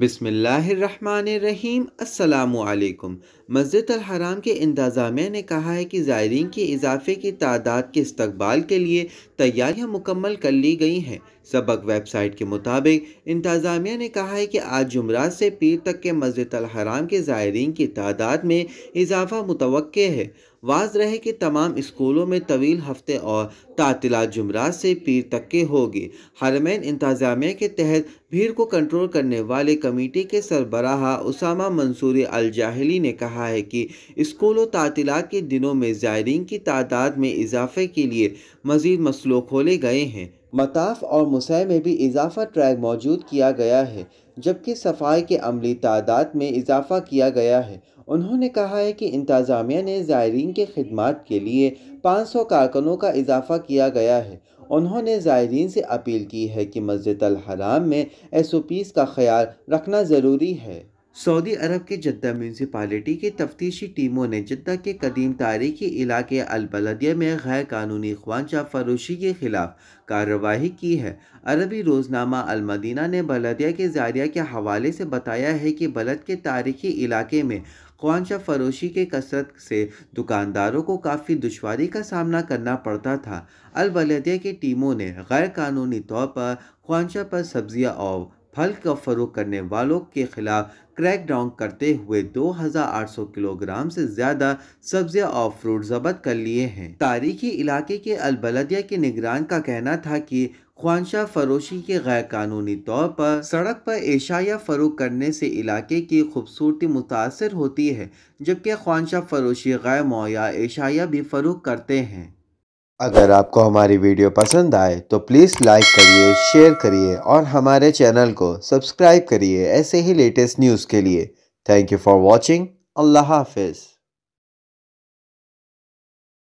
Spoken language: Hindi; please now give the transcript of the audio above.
बिसमीम अल्लाम मस्जिद हराम के इंतज़ामिया ने कहा है कि ज़ायरीन के इजाफे की तादाद के इस्तबाल के लिए तैयारियां मुकम्मल कर ली गई हैं सबक वेबसाइट के मुताबिक इंतज़ामिया ने कहा है कि आज जुमरात से पीर तक के मस्जिद अलहराम के ज़ायरीन की तादाद में इजाफा मुतव है वाज रहे कि तमाम स्कूलों में तवील हफ्ते और तातिला जुमरात से पीर तक के होगी हरमैन इंतज़ामिया के तहत भीड़ को कंट्रोल करने वाले कमेटी के सरबराह उसामा मंसूरी अलजाहली ने कहा है कि स्कूलों तातीलत के दिनों में ज़ायरीन की तादाद में इजाफे के लिए मज़ीद मसलों खोले गए हैं मताफ और मुसह में भी इजाफा ट्रैक मौजूद किया गया है जबकि सफाई के अमली तादाद में इजाफा किया गया है उन्होंने कहा है कि इंतज़ामिया ने ज़ायरीन के खदमात के लिए 500 कारकनों का इजाफा किया गया है उन्होंने ज़ायरीन से अपील की है कि मस्जिद हराम में एस ओ पीज़ का ख्याल रखना ज़रूरी है सऊदी अरब के जद्दा म्यूनसिपालिटी की तफ्तीशी टीमों ने जद्दा के कदीम तारीखी इलाके अलबलदिया में गैर कानूनी ख्वानचा फरोशी के खिलाफ कार्रवाई की है अरबी रोज़नामा अलमदीना ने बलदिया के जारिया के हवाले से बताया है कि बलद के तारीखी इलाके में ख्वानशा फरोशी के कसरत से दुकानदारों को काफ़ी दुशारी का सामना करना पड़ता था अलबलदिया की टीमों ने गैर कानूनी तौर पर ख्वानशा पर सब्ज़ियाँ और फल का फरोग करने वालों के खिलाफ क्रैकडाउन करते हुए 2,800 किलोग्राम से ज्यादा सब्जियां और फ्रूट जब्त कर लिए हैं तारीखी इलाके के अलबलदिया के निगरान का कहना था कि ख्वानशाह फरोशी के गैर कानूनी तौर पर सड़क पर एशाया फरोख करने से इलाके की खूबसूरती मुतासर होती है जबकि ख्वानशाह फरोशी गैर मुहैया एशाया भी फरोख करते हैं अगर आपको हमारी वीडियो पसंद आए तो प्लीज़ लाइक करिए शेयर करिए और हमारे चैनल को सब्सक्राइब करिए ऐसे ही लेटेस्ट न्यूज़ के लिए थैंक यू फॉर वॉचिंग अल्लाह हाफिज़